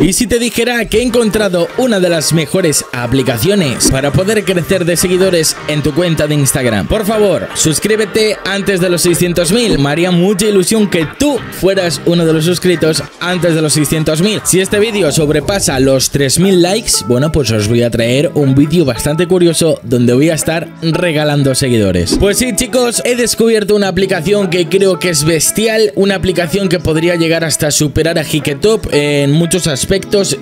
Y si te dijera que he encontrado una de las mejores aplicaciones para poder crecer de seguidores en tu cuenta de Instagram, por favor, suscríbete antes de los 600.000. Me haría mucha ilusión que tú fueras uno de los suscritos antes de los 600.000. Si este vídeo sobrepasa los 3.000 likes, bueno, pues os voy a traer un vídeo bastante curioso donde voy a estar regalando seguidores. Pues sí, chicos, he descubierto una aplicación que creo que es bestial, una aplicación que podría llegar hasta superar a Hiketop en muchos aspectos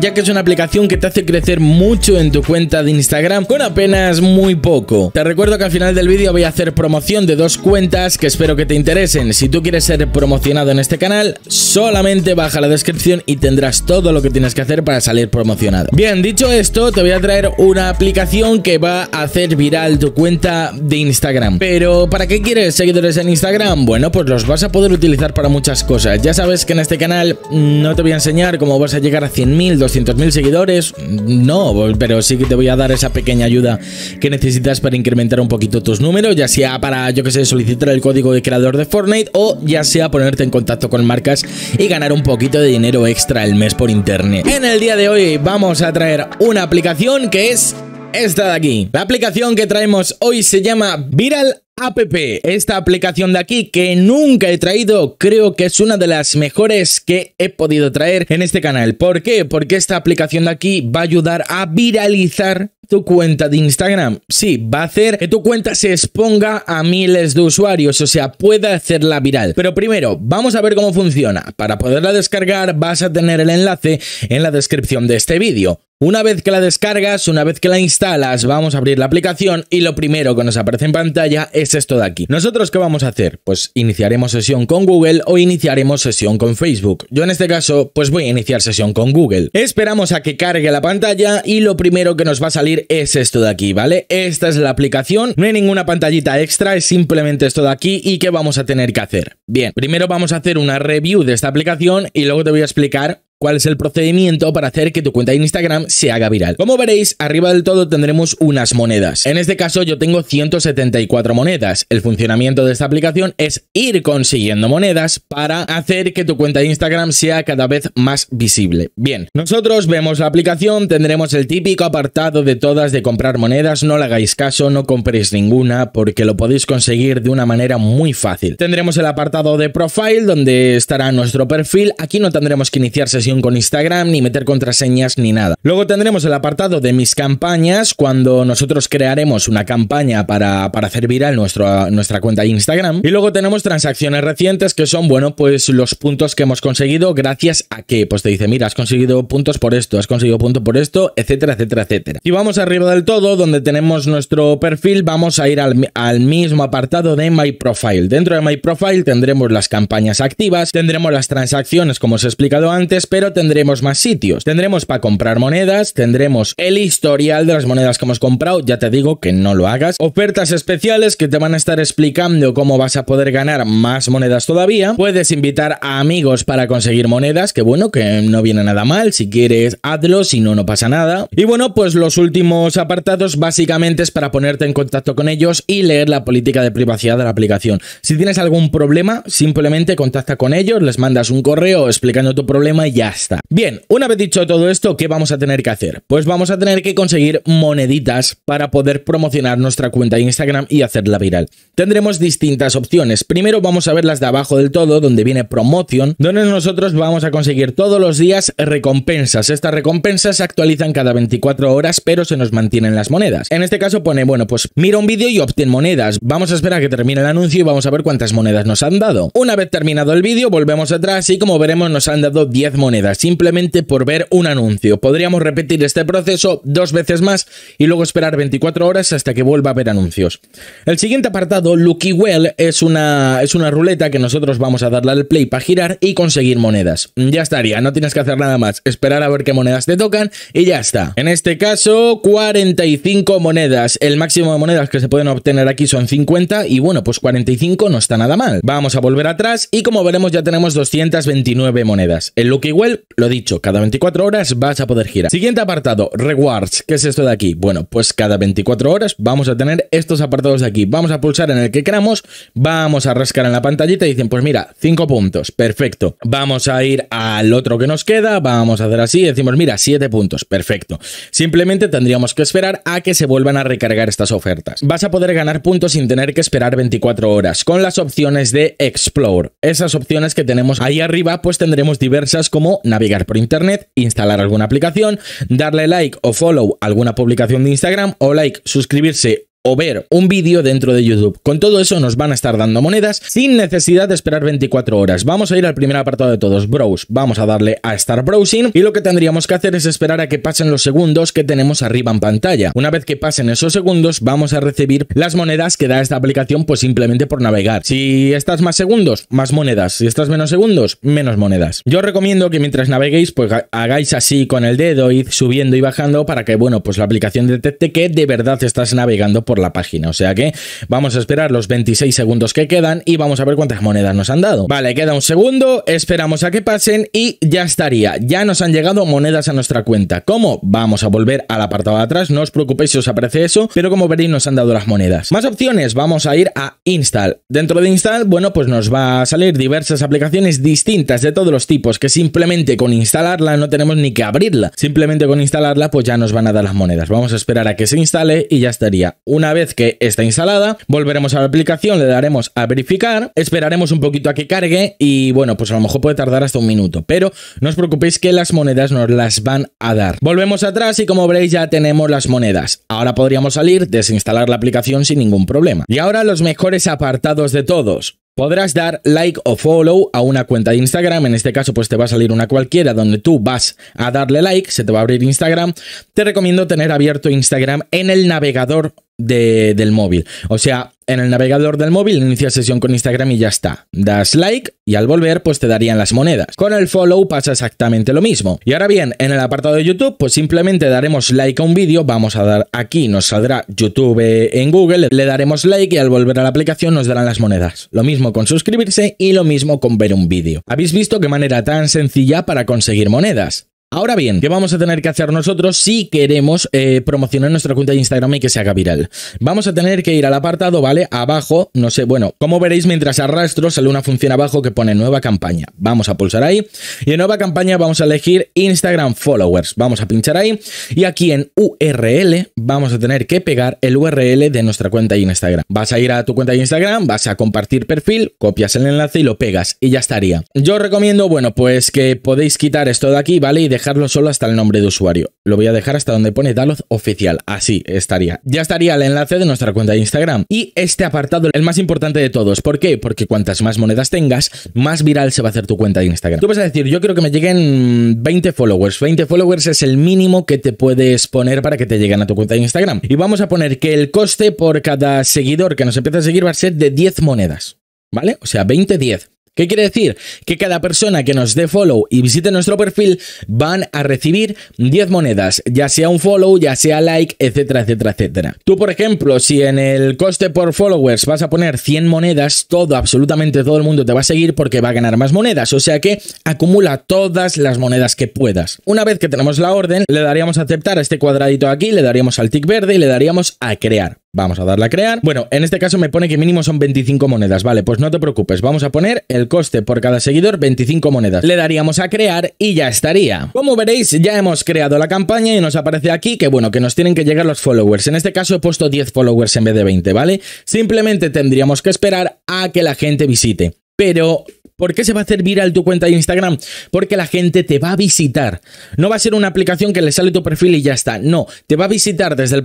ya que es una aplicación que te hace crecer mucho en tu cuenta de Instagram con apenas muy poco. Te recuerdo que al final del vídeo voy a hacer promoción de dos cuentas que espero que te interesen. Si tú quieres ser promocionado en este canal, solamente baja la descripción y tendrás todo lo que tienes que hacer para salir promocionado. Bien, dicho esto, te voy a traer una aplicación que va a hacer viral tu cuenta de Instagram. Pero, ¿para qué quieres seguidores en Instagram? Bueno, pues los vas a poder utilizar para muchas cosas. Ya sabes que en este canal no te voy a enseñar cómo vas a llegar a 100.000, 200.000 seguidores, no, pero sí que te voy a dar esa pequeña ayuda que necesitas para incrementar un poquito tus números, ya sea para, yo que sé, solicitar el código de creador de Fortnite o ya sea ponerte en contacto con marcas y ganar un poquito de dinero extra el mes por internet. En el día de hoy vamos a traer una aplicación que es esta de aquí. La aplicación que traemos hoy se llama Viral App, esta aplicación de aquí que nunca he traído, creo que es una de las mejores que he podido traer en este canal. ¿Por qué? Porque esta aplicación de aquí va a ayudar a viralizar tu cuenta de Instagram, sí, va a hacer que tu cuenta se exponga a miles de usuarios, o sea, pueda hacerla viral. Pero primero, vamos a ver cómo funciona. Para poderla descargar vas a tener el enlace en la descripción de este vídeo. Una vez que la descargas, una vez que la instalas, vamos a abrir la aplicación y lo primero que nos aparece en pantalla es esto de aquí. ¿Nosotros qué vamos a hacer? Pues iniciaremos sesión con Google o iniciaremos sesión con Facebook. Yo en este caso, pues voy a iniciar sesión con Google. Esperamos a que cargue la pantalla y lo primero que nos va a salir es esto de aquí, ¿vale? Esta es la aplicación, no hay ninguna pantallita extra, es simplemente esto de aquí y qué vamos a tener que hacer. Bien, primero vamos a hacer una review de esta aplicación y luego te voy a explicar cuál es el procedimiento para hacer que tu cuenta de Instagram se haga viral. Como veréis, arriba del todo tendremos unas monedas. En este caso yo tengo 174 monedas. El funcionamiento de esta aplicación es ir consiguiendo monedas para hacer que tu cuenta de Instagram sea cada vez más visible. Bien, nosotros vemos la aplicación, tendremos el típico apartado de todas de comprar monedas, no le hagáis caso, no compréis ninguna porque lo podéis conseguir de una manera muy fácil. Tendremos el apartado de profile donde estará nuestro perfil, aquí no tendremos que iniciar sesión con Instagram, ni meter contraseñas, ni nada. Luego tendremos el apartado de mis campañas, cuando nosotros crearemos una campaña para, para hacer viral nuestra cuenta de Instagram. Y luego tenemos transacciones recientes, que son, bueno, pues los puntos que hemos conseguido gracias a que, pues te dice, mira, has conseguido puntos por esto, has conseguido punto por esto, etcétera, etcétera, etcétera. Y vamos arriba del todo, donde tenemos nuestro perfil, vamos a ir al, al mismo apartado de My Profile. Dentro de My Profile tendremos las campañas activas, tendremos las transacciones, como os he explicado antes, pero tendremos más sitios. Tendremos para comprar monedas, tendremos el historial de las monedas que hemos comprado, ya te digo que no lo hagas. Ofertas especiales que te van a estar explicando cómo vas a poder ganar más monedas todavía. Puedes invitar a amigos para conseguir monedas, que bueno, que no viene nada mal. Si quieres, hazlo, si no, no pasa nada. Y bueno, pues los últimos apartados básicamente es para ponerte en contacto con ellos y leer la política de privacidad de la aplicación. Si tienes algún problema, simplemente contacta con ellos, les mandas un correo explicando tu problema y ya Bien, una vez dicho todo esto, ¿qué vamos a tener que hacer? Pues vamos a tener que conseguir moneditas para poder promocionar nuestra cuenta de Instagram y hacerla viral. Tendremos distintas opciones. Primero vamos a ver las de abajo del todo, donde viene promoción, donde nosotros vamos a conseguir todos los días recompensas. Estas recompensas se actualizan cada 24 horas, pero se nos mantienen las monedas. En este caso pone, bueno, pues mira un vídeo y obtén monedas. Vamos a esperar a que termine el anuncio y vamos a ver cuántas monedas nos han dado. Una vez terminado el vídeo, volvemos atrás y como veremos nos han dado 10 monedas simplemente por ver un anuncio. Podríamos repetir este proceso dos veces más y luego esperar 24 horas hasta que vuelva a ver anuncios. El siguiente apartado, Lucky Well, es una, es una ruleta que nosotros vamos a darle al play para girar y conseguir monedas. Ya estaría, no tienes que hacer nada más, esperar a ver qué monedas te tocan y ya está. En este caso, 45 monedas. El máximo de monedas que se pueden obtener aquí son 50 y bueno, pues 45 no está nada mal. Vamos a volver atrás y como veremos ya tenemos 229 monedas. El Lucky lo dicho, cada 24 horas vas a poder girar. Siguiente apartado, rewards. ¿Qué es esto de aquí? Bueno, pues cada 24 horas vamos a tener estos apartados de aquí. Vamos a pulsar en el que queramos, vamos a rascar en la pantallita y dicen, pues mira, 5 puntos, perfecto. Vamos a ir al otro que nos queda, vamos a hacer así decimos, mira, 7 puntos, perfecto. Simplemente tendríamos que esperar a que se vuelvan a recargar estas ofertas. Vas a poder ganar puntos sin tener que esperar 24 horas con las opciones de Explore. Esas opciones que tenemos ahí arriba, pues tendremos diversas como navegar por internet, instalar alguna aplicación, darle like o follow alguna publicación de Instagram o like, suscribirse o ver un vídeo dentro de YouTube. Con todo eso nos van a estar dando monedas sin necesidad de esperar 24 horas. Vamos a ir al primer apartado de todos, Browse. Vamos a darle a estar Browsing y lo que tendríamos que hacer es esperar a que pasen los segundos que tenemos arriba en pantalla. Una vez que pasen esos segundos vamos a recibir las monedas que da esta aplicación pues simplemente por navegar. Si estás más segundos, más monedas. Si estás menos segundos, menos monedas. Yo recomiendo que mientras naveguéis pues hagáis así con el dedo, id subiendo y bajando para que bueno pues la aplicación detecte que de verdad estás navegando por la página. O sea que vamos a esperar los 26 segundos que quedan y vamos a ver cuántas monedas nos han dado. Vale, queda un segundo, esperamos a que pasen y ya estaría. Ya nos han llegado monedas a nuestra cuenta. ¿Cómo? Vamos a volver al apartado de atrás, no os preocupéis si os aparece eso, pero como veréis nos han dado las monedas. Más opciones, vamos a ir a Install. Dentro de Install, bueno, pues nos va a salir diversas aplicaciones distintas de todos los tipos que simplemente con instalarla no tenemos ni que abrirla. Simplemente con instalarla pues ya nos van a dar las monedas. Vamos a esperar a que se instale y ya estaría. Una vez que está instalada, volveremos a la aplicación, le daremos a verificar, esperaremos un poquito a que cargue y bueno, pues a lo mejor puede tardar hasta un minuto, pero no os preocupéis que las monedas nos las van a dar. Volvemos atrás y como veréis ya tenemos las monedas. Ahora podríamos salir, desinstalar la aplicación sin ningún problema. Y ahora los mejores apartados de todos. Podrás dar like o follow a una cuenta de Instagram, en este caso pues te va a salir una cualquiera donde tú vas a darle like, se te va a abrir Instagram. Te recomiendo tener abierto Instagram en el navegador del móvil. O sea, en el navegador del móvil inicia sesión con Instagram y ya está. Das like y al volver pues te darían las monedas. Con el follow pasa exactamente lo mismo. Y ahora bien, en el apartado de YouTube pues simplemente daremos like a un vídeo, vamos a dar aquí, nos saldrá YouTube en Google, le daremos like y al volver a la aplicación nos darán las monedas. Lo mismo con suscribirse y lo mismo con ver un vídeo. ¿Habéis visto qué manera tan sencilla para conseguir monedas? Ahora bien, ¿qué vamos a tener que hacer nosotros si queremos eh, promocionar nuestra cuenta de Instagram y que se haga viral? Vamos a tener que ir al apartado, ¿vale? Abajo, no sé, bueno, como veréis mientras arrastro sale una función abajo que pone nueva campaña. Vamos a pulsar ahí y en nueva campaña vamos a elegir Instagram Followers. Vamos a pinchar ahí y aquí en URL vamos a tener que pegar el URL de nuestra cuenta de Instagram. Vas a ir a tu cuenta de Instagram, vas a compartir perfil, copias el enlace y lo pegas y ya estaría. Yo recomiendo, bueno, pues que podéis quitar esto de aquí, ¿vale? Y dejarlo solo hasta el nombre de usuario. Lo voy a dejar hasta donde pone Dalos oficial. Así estaría. Ya estaría el enlace de nuestra cuenta de Instagram. Y este apartado, el más importante de todos. ¿Por qué? Porque cuantas más monedas tengas, más viral se va a hacer tu cuenta de Instagram. Tú vas a decir, yo creo que me lleguen 20 followers. 20 followers es el mínimo que te puedes poner para que te lleguen a tu cuenta de Instagram. Y vamos a poner que el coste por cada seguidor que nos empieza a seguir va a ser de 10 monedas. ¿Vale? O sea, 20, 10. ¿Qué quiere decir? Que cada persona que nos dé follow y visite nuestro perfil van a recibir 10 monedas, ya sea un follow, ya sea like, etcétera, etcétera, etcétera. Tú, por ejemplo, si en el coste por followers vas a poner 100 monedas, todo, absolutamente todo el mundo te va a seguir porque va a ganar más monedas, o sea que acumula todas las monedas que puedas. Una vez que tenemos la orden, le daríamos a aceptar a este cuadradito aquí, le daríamos al tick verde y le daríamos a crear. Vamos a darle a crear. Bueno, en este caso me pone que mínimo son 25 monedas. Vale, pues no te preocupes. Vamos a poner el coste por cada seguidor 25 monedas. Le daríamos a crear y ya estaría. Como veréis, ya hemos creado la campaña y nos aparece aquí que, bueno, que nos tienen que llegar los followers. En este caso he puesto 10 followers en vez de 20, ¿vale? Simplemente tendríamos que esperar a que la gente visite. Pero ¿Por qué se va a hacer viral tu cuenta de Instagram? Porque la gente te va a visitar. No va a ser una aplicación que le sale tu perfil y ya está. No, te va a visitar desde el,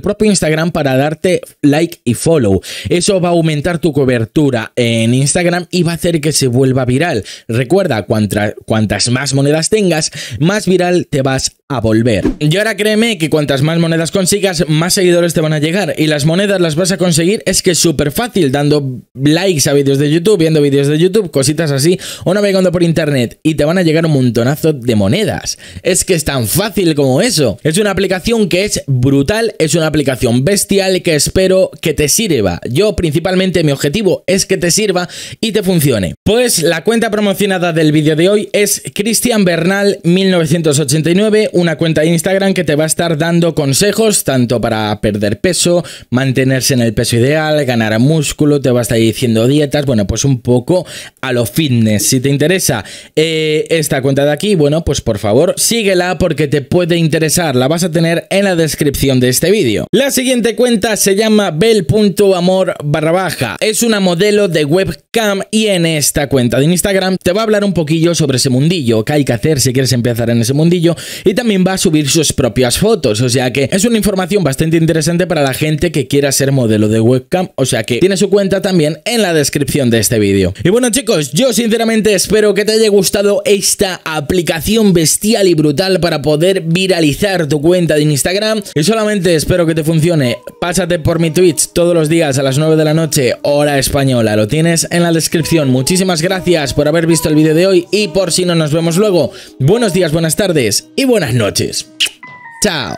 propio Instagram para darte like y follow. Eso va a aumentar tu cobertura en Instagram y va a hacer que se vuelva viral. Recuerda, cuantas, cuantas más monedas tengas, más viral te vas a volver. Y ahora créeme que cuantas más monedas consigas, más seguidores te van a llegar. Y las monedas las vas a conseguir es que es súper fácil, dando likes a vídeos de YouTube, viendo vídeos de YouTube, cositas así, o navegando por internet y te van a llegar un montonazo de monedas. Es que es tan fácil como eso. Es una aplicación que es brutal, es una aplicación bestial que espero que te sirva. Yo principalmente mi objetivo es que te sirva y te funcione. Pues la cuenta promocionada del vídeo de hoy es Cristian Bernal 1989, una cuenta de Instagram que te va a estar dando consejos tanto para perder peso, mantenerse en el peso ideal, ganar músculo, te va a estar diciendo dietas, bueno, pues un poco a lo fitness. Si te interesa eh, esta cuenta de aquí, bueno, pues por favor síguela porque te puede interesar. La vas a tener en la descripción de este vídeo. La siguiente cuenta se llama bel.amor barra baja. Es una modelo de web y en esta cuenta de Instagram te va a hablar un poquillo sobre ese mundillo, Que hay que hacer si quieres empezar en ese mundillo y también va a subir sus propias fotos, o sea que es una información bastante interesante para la gente que quiera ser modelo de webcam, o sea que tiene su cuenta también en la descripción de este vídeo. Y bueno chicos, yo sinceramente espero que te haya gustado esta aplicación bestial y brutal para poder viralizar tu cuenta de Instagram y solamente espero que te funcione. Pásate por mi Twitch todos los días a las 9 de la noche, hora española, lo tienes en la la descripción. Muchísimas gracias por haber visto el vídeo de hoy y por si no nos vemos luego, buenos días, buenas tardes y buenas noches. Chao.